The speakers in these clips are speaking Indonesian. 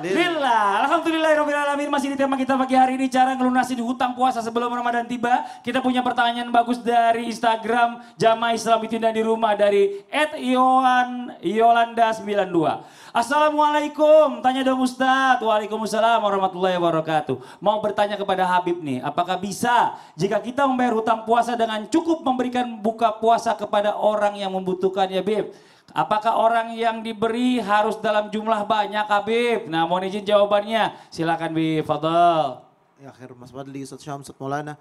Alhamdulillah. Robin Alamin Masih di tema kita pagi hari ini cara ngelunasin hutang puasa sebelum Ramadan tiba. Kita punya pertanyaan bagus dari Instagram Jamaah Islam itu dan di rumah dari Ed Yohan Yolanda 92. Assalamualaikum. Tanya dong Ustadz. Waalaikumsalam warahmatullahi wabarakatuh. Mau bertanya kepada Habib nih. Apakah bisa jika kita membayar hutang puasa dengan cukup memberikan buka puasa kepada orang yang membutuhkannya Bib? Apakah orang yang diberi harus dalam jumlah banyak Habib? Nah mohon izin jawabannya. Silakan Bi Fadl. Ya khair Mas Fadli, Ustaz Syam, Ustaz Maulana.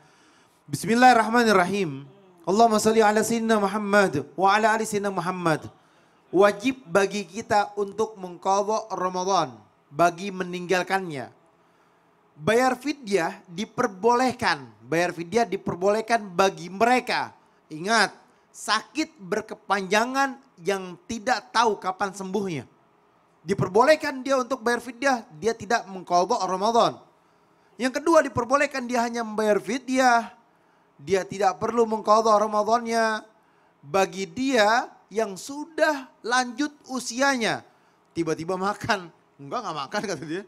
Bismillahirrahmanirrahim. Allahumma salli ala sayyidina Muhammad wa ala ali sayyidina Muhammad. Wajib bagi kita untuk mengkawal Ramadan bagi meninggalkannya. Bayar fidyah diperbolehkan. Bayar fidyah diperbolehkan bagi mereka. Ingat, sakit berkepanjangan yang tidak tahu kapan sembuhnya. Diperbolehkan dia untuk bayar fidyah, dia tidak mengkobok Ramadan. Yang kedua diperbolehkan dia hanya membayar fidyah. Dia tidak perlu mengkodok Ramadannya. Bagi dia yang sudah lanjut usianya. Tiba-tiba makan. Enggak, enggak makan kata dia.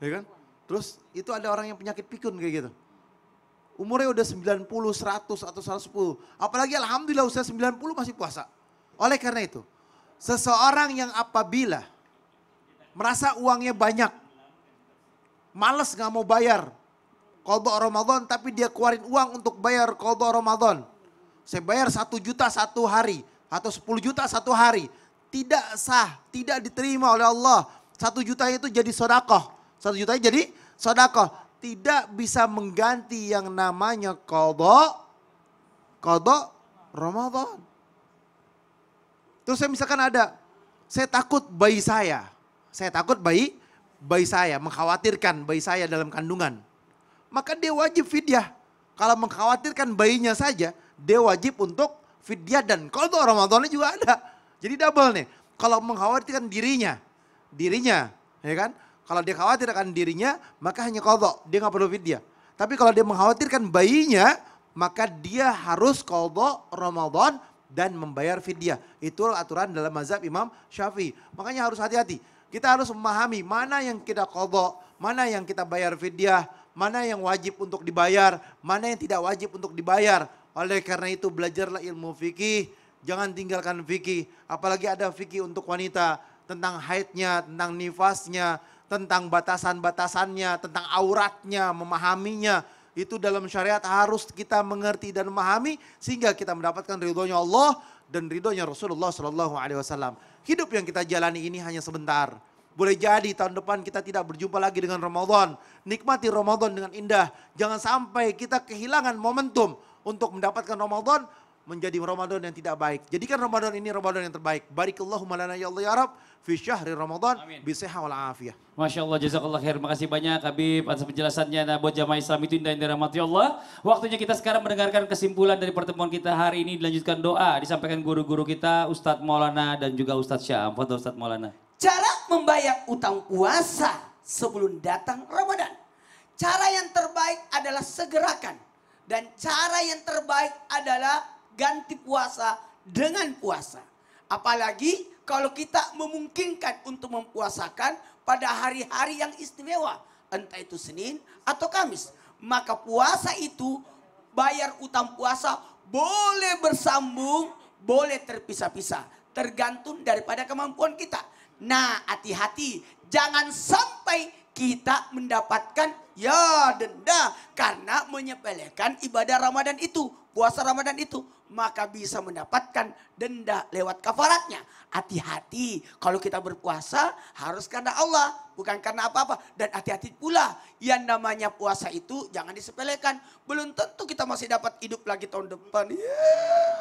Ya kan? Terus itu ada orang yang penyakit pikun kayak gitu. Umurnya udah 90, 100 atau 110. Apalagi alhamdulillah usia 90 masih puasa. Oleh karena itu, seseorang yang apabila merasa uangnya banyak, males gak mau bayar kodok Ramadan tapi dia keluarin uang untuk bayar kodok Ramadan. Saya bayar satu juta satu hari atau 10 juta satu hari. Tidak sah, tidak diterima oleh Allah. Satu juta itu jadi sodakoh. Satu juta jadi sodakoh tidak bisa mengganti yang namanya kodok, kodok Ramadan. Terus saya misalkan ada, saya takut bayi saya, saya takut bayi, bayi saya, mengkhawatirkan bayi saya dalam kandungan. Maka dia wajib fidyah. Kalau mengkhawatirkan bayinya saja, dia wajib untuk fidyah dan kodok Ramadannya juga ada. Jadi double nih. Kalau mengkhawatirkan dirinya, dirinya, ya kan? Kalau dia khawatir akan dirinya, maka hanya kodok. Dia nggak perlu fidyah. Tapi kalau dia mengkhawatirkan bayinya, maka dia harus kodok Ramadan dan membayar fidyah. Itulah aturan dalam mazhab Imam Syafi'i. Makanya harus hati-hati. Kita harus memahami mana yang kita kodok, mana yang kita bayar fidyah, mana yang wajib untuk dibayar, mana yang tidak wajib untuk dibayar. Oleh karena itu belajarlah ilmu fikih, jangan tinggalkan fikih. Apalagi ada fikih untuk wanita tentang haidnya, tentang nifasnya, tentang batasan-batasannya, tentang auratnya, memahaminya. Itu dalam syariat harus kita mengerti dan memahami sehingga kita mendapatkan ridhonya Allah dan ridhonya Rasulullah Shallallahu Alaihi Wasallam. Hidup yang kita jalani ini hanya sebentar. Boleh jadi tahun depan kita tidak berjumpa lagi dengan Ramadan. Nikmati Ramadan dengan indah. Jangan sampai kita kehilangan momentum untuk mendapatkan Ramadan menjadi Ramadan yang tidak baik. Jadikan Ramadan ini Ramadan yang terbaik. Barikallahumma lana ya Allah ya Rabb fi syahri Ramadan bi wal afiyah. Masya Allah, jazakallah khair. Makasih banyak Habib atas penjelasannya. Nah, buat jamaah Islam itu indah indah dirahmati ya Allah. Waktunya kita sekarang mendengarkan kesimpulan dari pertemuan kita hari ini. Dilanjutkan doa, disampaikan guru-guru kita Ustadz Maulana dan juga Ustadz Syam. Foto Ustadz Maulana. Cara membayar utang puasa sebelum datang Ramadan. Cara yang terbaik adalah segerakan. Dan cara yang terbaik adalah ganti puasa dengan puasa. Apalagi kalau kita memungkinkan untuk mempuasakan pada hari-hari yang istimewa. Entah itu Senin atau Kamis. Maka puasa itu bayar utang puasa boleh bersambung, boleh terpisah-pisah. Tergantung daripada kemampuan kita. Nah hati-hati jangan sampai kita mendapatkan ya denda karena menyepelekan ibadah Ramadan itu puasa Ramadan itu, maka bisa mendapatkan denda lewat kafaratnya. Hati-hati kalau kita berpuasa harus karena Allah, bukan karena apa-apa. Dan hati-hati pula yang namanya puasa itu jangan disepelekan. Belum tentu kita masih dapat hidup lagi tahun depan. Yeah.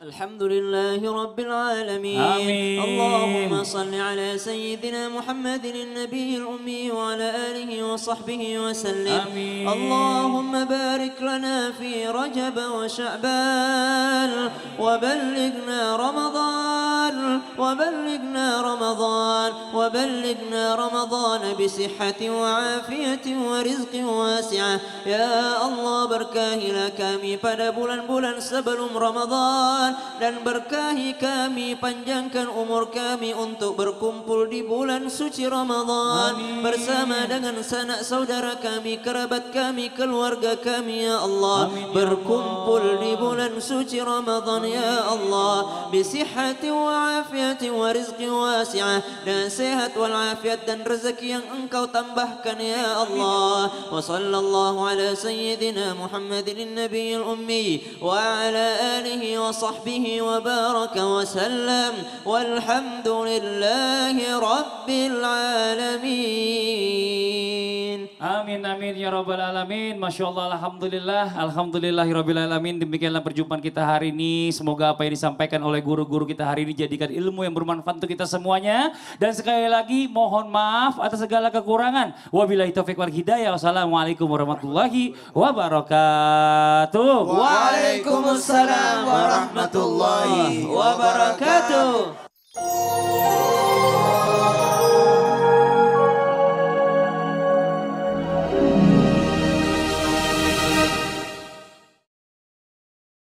الحمد لله رب العالمين آمين. اللهم صل على سيدنا محمد النبي الأمي وعلى آله وصحبه وسلم آمين. اللهم بارك لنا في رجب وشعبان وبلغنا رمضان وبلغنا رمضان وبلغنا رمضان بصحة وعافية ورزق واسعة يا الله بركاه لك من بلن بلن سبل رمضان Syawal dan berkahi kami panjangkan umur kami untuk berkumpul di bulan suci Ramadan bersama dengan sanak saudara kami kerabat kami keluarga kami ya, ya Allah berkumpul di bulan suci Ramadan ya Allah bisihati wa afiyati wa rizqi wasi'ah dan sehat wal afiat dan rezeki yang engkau tambahkan ya Allah wa sallallahu ala sayyidina Muhammadin an-nabiyil ummi wa ala alihi wa sahbihi وصحبه وبارك وسلم والحمد لله رب العالمين Amin amin ya robbal alamin. Masya Allah alhamdulillah Alhamdulillah ya alamin. Demikianlah perjumpaan kita hari ini. Semoga apa yang disampaikan oleh guru-guru kita hari ini jadikan ilmu yang bermanfaat untuk kita semuanya. Dan sekali lagi mohon maaf atas segala kekurangan. Wabillahi taufiq wal hidayah. Wassalamualaikum warahmatullahi wabarakatuh. Waalaikumsalam warahmatullahi wabarakatuh.